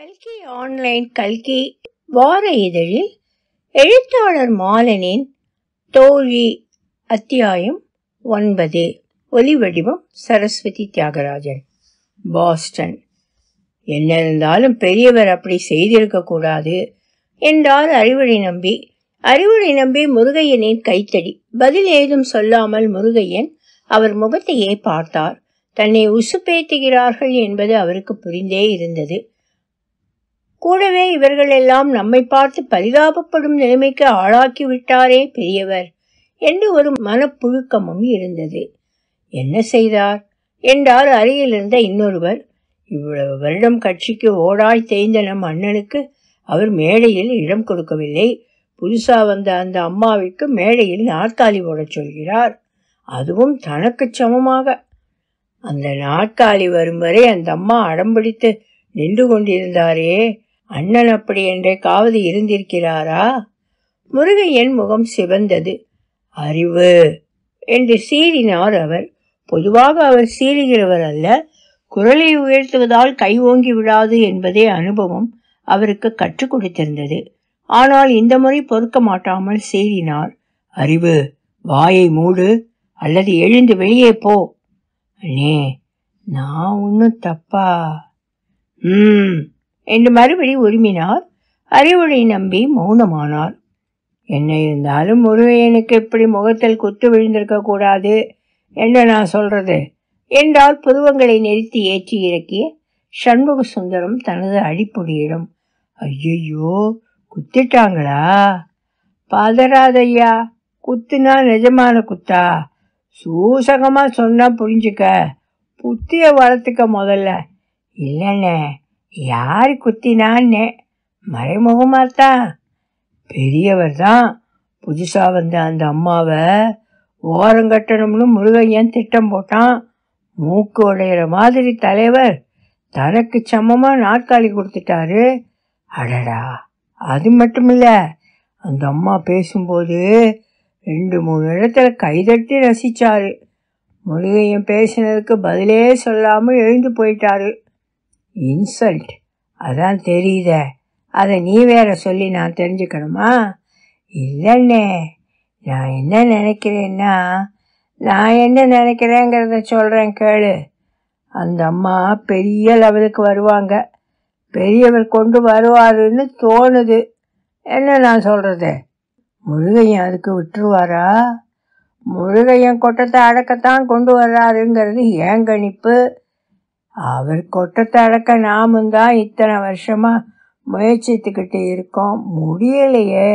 கல்கி ஆன்லைன் கல்கி வார இதழில் எழுத்தாளர் மாலனின் தோழி அத்தியாயம் ஒன்பது வடிவம் சரஸ்வதி தியாகராஜன் பாஸ்டன் என்ன இருந்தாலும் பெரியவர் அப்படி செய்திருக்க கூடாது என்றார் அறிவுரை நம்பி அறிவுரை நம்பி முருகையனின் கைத்தடி பதில் ஏதும் சொல்லாமல் முருகையன் அவர் முகத்தையே பார்த்தார் தன்னை உசுப்பேத்துகிறார்கள் என்பது அவருக்கு புரிந்தே இருந்தது கூடவே இவர்கள் எல்லாம் நம்மை பார்த்து பரிதாபப்படும் நிலைமைக்கு ஆளாக்கி விட்டாரே பெரியவர் என்று ஒரு மனப்புழுக்கமும் இருந்தது என்ன செய்தார் என்றார் அருகில் இருந்த இன்னொருவர் இவ்வளவு வருடம் கட்சிக்கு ஓடாய் தேய்ந்த நம் அண்ணனுக்கு அவர் மேடையில் இடம் கொடுக்கவில்லை புதுசாக வந்த அந்த அம்மாவிற்கு மேடையில் நாற்காலி போட சொல்கிறார் அதுவும் தனக்கு சமமாக அந்த நாற்காலி வரும் வரை அந்த அம்மா அடம்பிடித்து நின்று கொண்டிருந்தாரே அண்ணன் அப்படி காவது இருந்திருக்கிறாரா முருகையன் முகம் சிவந்தது அறிவு என்று சீறினார் அவர் பொதுவாக அவர் சீறுகிறவர் அல்ல குரலை உயர்த்துவதால் கை ஓங்கி விடாது என்பதே அனுபவம் அவருக்கு கற்றுக் கொடுத்திருந்தது ஆனால் இந்த முறை பொறுக்க மாட்டாமல் சீறினார் அறிவு வாயை மூடு அல்லது எழுந்து வெளியே போ அண்ணே நான் ஒன்றும் தப்பா ம் என்று மறுபடி உரிமினார் அறிவுரை நம்பி மௌனமானார் என்ன இருந்தாலும் முருகையனுக்கு இப்படி முகத்தில் குத்து விழுந்திருக்க கூடாது என்ன நான் சொல்றது என்றால் புருவங்களை நிறுத்தி ஏற்றி இறக்கி சண்முக சுந்தரம் தனது அடிப்பொடியிடம் ஐயையோ குத்திட்டாங்களா பதறாதையா குத்துனா நிஜமான குத்தா சூசகமாக சொன்னால் புரிஞ்சுக்க புத்திய வளர்த்துக்க முதல்ல இல்லைண்ணே யார் குத்தினான்னு மறைமுகமாக தான் பெரியவர் தான் புதுசாக வந்த அந்த அம்மாவை ஓரங்கட்டணும்னு முருகையன் திட்டம் போட்டான் மூக்கு உடையிற மாதிரி தலைவர் தனக்கு சமமாக நாற்காலி கொடுத்துட்டாரு அடடா அது மட்டும் இல்லை அந்த அம்மா பேசும்போது ரெண்டு மூணு இடத்துல கைதட்டி ரசித்தாரு முருகையன் பேசினதுக்கு பதிலே சொல்லாமல் எழுந்து போயிட்டாரு இன்சல்ட் அதான் தெரியுத அதை நீ வேற சொல்லி நான் தெரிஞ்சுக்கணுமா இல்லைண்ணே நான் என்ன நினைக்கிறேன்னா நான் என்ன நினைக்கிறேங்கிறத சொல்கிறேன் கேளு அந்த அம்மா பெரிய லெவலுக்கு வருவாங்க பெரியவர் கொண்டு வருவாருன்னு தோணுது என்ன நான் சொல்கிறது முருகையன் அதுக்கு விட்டுருவாரா முருகையன் கொட்டத்தை அடக்கத்தான் கொண்டு வர்றாருங்கிறது ஏன் கணிப்பு அவர் கொட்டத்தடக்க நாமும் தான் இத்தனை வருஷமாக முயற்சித்துக்கிட்டு இருக்கோம் முடியலையே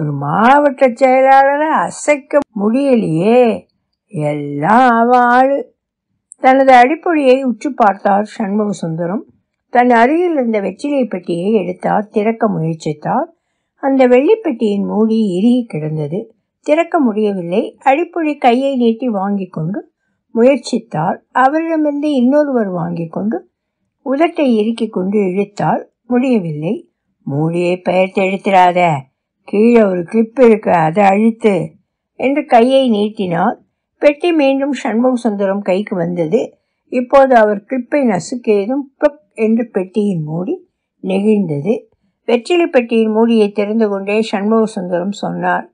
ஒரு மாவட்ட செயலாளரை அசைக்க முடியலையே எல்லாம் அவன் ஆள் தனது அடிப்பொழியை உற்று பார்த்தார் சண்முக சுந்தரம் தன் அருகில் இருந்த வெற்றிலை பெட்டியை எடுத்தார் திறக்க முயற்சித்தார் அந்த வெள்ளிப்பெட்டியின் மூடி இறுகி கிடந்தது திறக்க முடியவில்லை அடிப்பொழி கையை நீட்டி வாங்கி கொண்டு முயற்சித்தால் அவரிடமிருந்து இன்னொருவர் வாங்கி கொண்டு உதட்டை இறுக்கிக் கொண்டு இழுத்தால் முடியவில்லை மூடியை பெயர்த்து எழுத்திராத கீழே ஒரு கிளிப் இருக்கு அதை அழித்து என்று கையை நீட்டினால் பெட்டி மீண்டும் சண்முக சுந்தரம் கைக்கு வந்தது இப்போது அவர் கிளிப்பை நசுக்கியதும் பப் என்று பெட்டியின் மூடி நெகிழ்ந்தது வெற்றிலை பெட்டியின் மூடியை திறந்து கொண்டே சண்முக சுந்தரம் சொன்னார்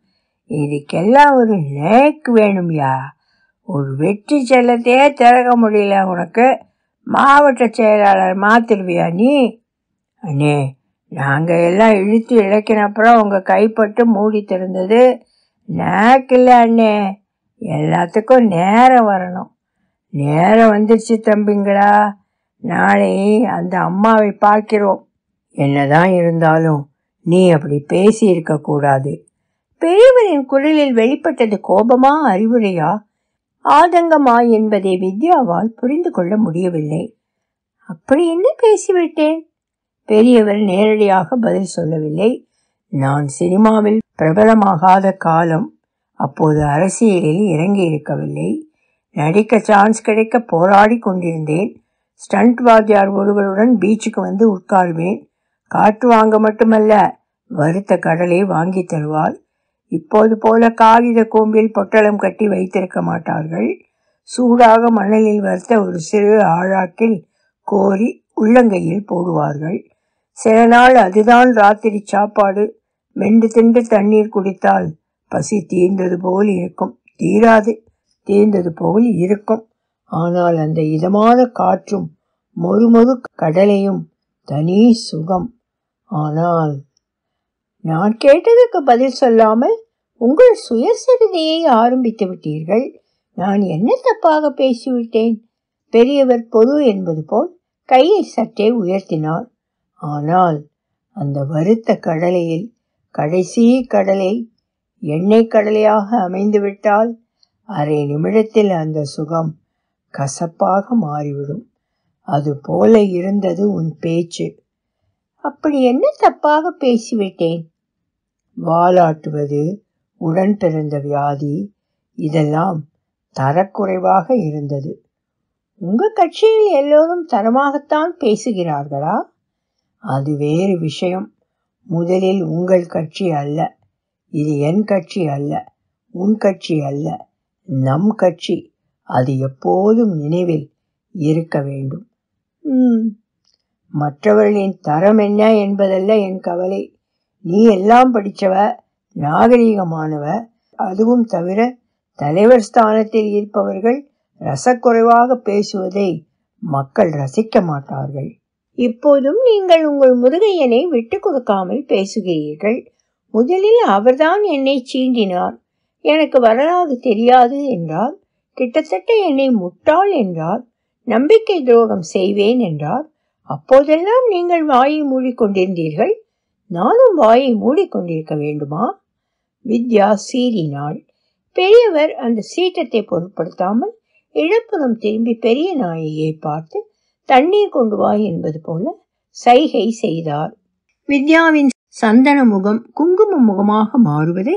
இதுக்கெல்லாம் ஒரு லேக் வேணும்யா ஒரு வெற்றி செல்லத்தையே திறக்க முடியல உனக்கு மாவட்ட செயலாளர் மாத்திருவியா நீ அண்ணே நாங்கள் எல்லாம் இழுத்து இழக்கினப்புறம் உங்கள் கைப்பட்டு மூடி திறந்தது நேக்கில்ல அண்ணே எல்லாத்துக்கும் நேரம் வரணும் நேரம் வந்துருச்சு தம்பிங்களா நாளை அந்த அம்மாவை பார்க்கிறோம் என்னதான் இருந்தாலும் நீ அப்படி பேசி கூடாது பெரியவரின் குரலில் வெளிப்பட்டது கோபமா அறிவுரையா ஆதங்கமா என்பதை வித்யாவால் புரிந்து கொள்ள முடியவில்லை அப்படி என்ன பேசிவிட்டேன் பெரியவர் நேரடியாக பதில் சொல்லவில்லை நான் சினிமாவில் பிரபலமாகாத காலம் அப்போது அரசியலில் இறங்கி இருக்கவில்லை நடிக்க சான்ஸ் கிடைக்க போராடி கொண்டிருந்தேன் ஸ்டண்ட் வாத்தியார் ஒருவருடன் பீச்சுக்கு வந்து உட்காருவேன் காற்று வாங்க மட்டுமல்ல வறுத்த கடலை வாங்கி தருவாள் இப்போது போல காகித கூம்பில் பொட்டலம் கட்டி வைத்திருக்க மாட்டார்கள் சூடாக மணலில் வறுத்த ஒரு சிறு ஆழாக்கில் கோரி உள்ளங்கையில் போடுவார்கள் சில நாள் அதுதான் ராத்திரி சாப்பாடு மெண்டு திண்டு தண்ணீர் குடித்தால் பசி தீர்ந்தது போல் இருக்கும் தீராது தீர்ந்தது போல் இருக்கும் ஆனால் அந்த இதமான காற்றும் மொறுமொறு கடலையும் தனி சுகம் ஆனால் நான் கேட்டதற்கு பதில் சொல்லாமல் உங்கள் சுயசரிதையை ஆரம்பித்து விட்டீர்கள் நான் என்ன தப்பாக பேசிவிட்டேன் பெரியவர் பொது என்பது போல் கையை சற்றே உயர்த்தினார் ஆனால் அந்த வருத்த கடலையில் கடைசி கடலை எண்ணெய் கடலையாக அமைந்துவிட்டால் அரை நிமிடத்தில் அந்த சுகம் கசப்பாக மாறிவிடும் அது போல இருந்தது உன் பேச்சு அப்படி என்ன தப்பாக பேசிவிட்டேன் வாலாட்டுவது உடன் பிறந்த வியாதி இதெல்லாம் தரக்குறைவாக இருந்தது உங்க கட்சியில் எல்லோரும் தரமாகத்தான் பேசுகிறார்களா அது வேறு விஷயம் முதலில் உங்கள் கட்சி அல்ல இது என் கட்சி அல்ல உன் கட்சி அல்ல நம் கட்சி அது எப்போதும் நினைவில் இருக்க வேண்டும் மற்றவர்களின் தரம் என்ன என்பதல்ல என் கவலை நீ எல்லாம் படித்தவ நாகரீகமானவ அதுவும் தவிர தலைவர் ஸ்தானத்தில் இருப்பவர்கள் ரசக்குறைவாக பேசுவதை மக்கள் ரசிக்க மாட்டார்கள் இப்போதும் நீங்கள் உங்கள் முருகையனை விட்டு கொடுக்காமல் பேசுகிறீர்கள் முதலில் அவர்தான் என்னை சீண்டினார் எனக்கு வரலாறு தெரியாது என்றார் கிட்டத்தட்ட என்னை முட்டாள் என்றார் நம்பிக்கை துரோகம் செய்வேன் என்றார் அப்போதெல்லாம் நீங்கள் வாயை மூடிக்கொண்டிருந்தீர்கள் நானும் வாயை மூடிக்கொண்டிருக்க வேண்டுமா வித்யா சீறினாள் பெரியவர் அந்த சீற்றத்தை பொருட்படுத்தாமல் இடப்புறம் திரும்பி பெரிய நாயையை பார்த்து தண்ணீர் கொண்டு வா என்பது போல சைகை செய்தார் வித்யாவின் சந்தன முகம் குங்கும முகமாக மாறுவதை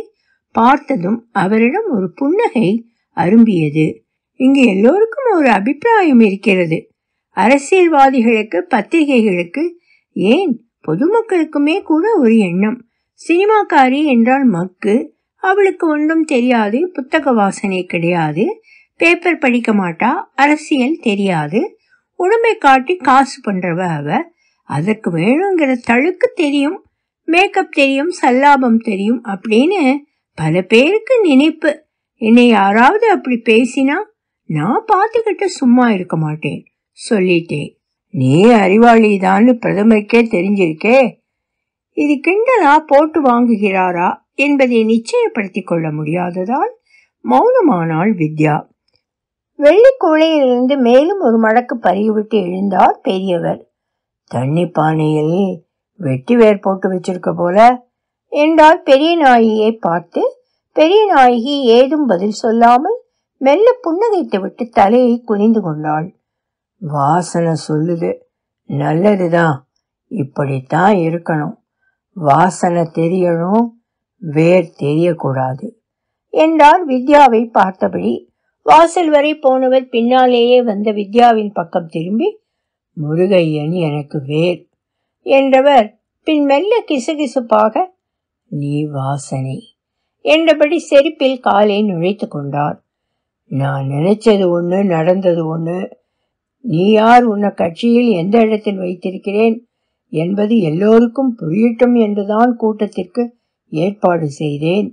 பார்த்ததும் அவரிடம் ஒரு புன்னகை அரும்பியது இங்கு எல்லோருக்கும் ஒரு அபிப்பிராயம் இருக்கிறது அரசியல்வாதிகளுக்கு பத்திரிகைகளுக்கு ஏன் பொதுமக்களுக்குமே கூட ஒரு எண்ணம் சினிமாக்காரி என்றால் மக்கு அவளுக்கு ஒன்றும் தெரியாது புத்தக வாசனை கிடையாது பேப்பர் படிக்க மாட்டா அரசியல் தெரியாது உடம்பை காட்டி காசு பண்றவ அவ அதற்கு வேணுங்கிற தழுக்கு தெரியும் மேக்கப் தெரியும் சல்லாபம் தெரியும் அப்படின்னு பல பேருக்கு நினைப்பு என்னை யாராவது அப்படி பேசினா நான் பார்த்துக்கிட்டு சும்மா இருக்க மாட்டேன் சொல்லிட்டேன் நீ அறிவாளிதான்னு பிரதமருக்கே தெரிஞ்சிருக்கே இது கிண்டலா போட்டு வாங்குகிறாரா என்பதை நிச்சயப்படுத்திக் கொள்ள முடியாததால் மௌனமானாள் வித்யா வெள்ளிக்கோளையிலிருந்து மேலும் ஒரு மடக்கு பறிவிட்டு எழுந்தார் பெரியவர் தண்ணி பானையில் வெட்டி வேர் போட்டு வச்சிருக்க போல என்றால் பெரிய நாயகியை பார்த்து பெரிய நாயகி ஏதும் பதில் சொல்லாமல் மெல்ல விட்டு தலையை குனிந்து கொண்டாள் வாசனை சொல்லுது நல்லது தான் இப்படித்தான் இருக்கணும் வாசனை தெரியணும் வேர் தெரியக்கூடாது என்றார் வித்யாவை பார்த்தபடி வாசல் வரை போனவர் பின்னாலேயே வந்த வித்யாவின் பக்கம் திரும்பி முருகையன் எனக்கு வேர் என்றவர் பின் மெல்ல கிசுகிசுப்பாக நீ வாசனை என்றபடி செருப்பில் காலை நுழைத்து கொண்டார் நான் நினைச்சது ஒன்று நடந்தது ஒன்று நீ யார் உன்னை கட்சியில் எந்த இடத்தில் வைத்திருக்கிறேன் என்பது எல்லோருக்கும் புரியட்டும் என்றுதான் கூட்டத்திற்கு ஏற்பாடு செய்தேன்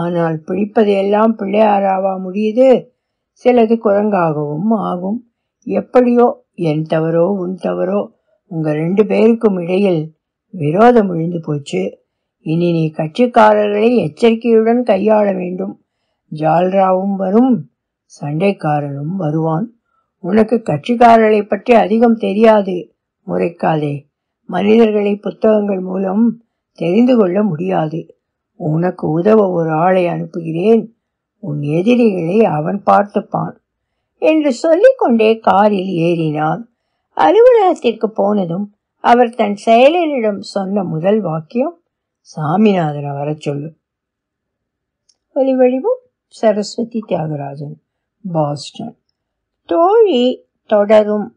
ஆனால் பிடிப்பது எல்லாம் பிள்ளையாராவா முடியுது சிலது குரங்காகவும் ஆகும் எப்படியோ என் தவறோ உன் தவறோ உங்கள் ரெண்டு பேருக்கும் இடையில் விரோதம் விழுந்து போச்சு இனி நீ கட்சிக்காரர்களை எச்சரிக்கையுடன் கையாள வேண்டும் ஜால்ராவும் வரும் சண்டைக்காரனும் வருவான் உனக்கு கட்சிக்காரர்களை பற்றி அதிகம் தெரியாது முறைக்காதே மனிதர்களை புத்தகங்கள் மூலம் தெரிந்து கொள்ள முடியாது உனக்கு உதவ ஒரு ஆளை அனுப்புகிறேன் உன் எதிரிகளை அவன் பார்த்துப்பான் என்று சொல்லிக்கொண்டே காரில் ஏறினான் அலுவலகத்திற்கு போனதும் அவர் தன் செயலரிடம் சொன்ன முதல் வாக்கியம் சாமிநாதனை வர சொல்லு ஒலி வடிவம் சரஸ்வதி தியாகராஜன் பாஸ்டன் தோழி தொடரும்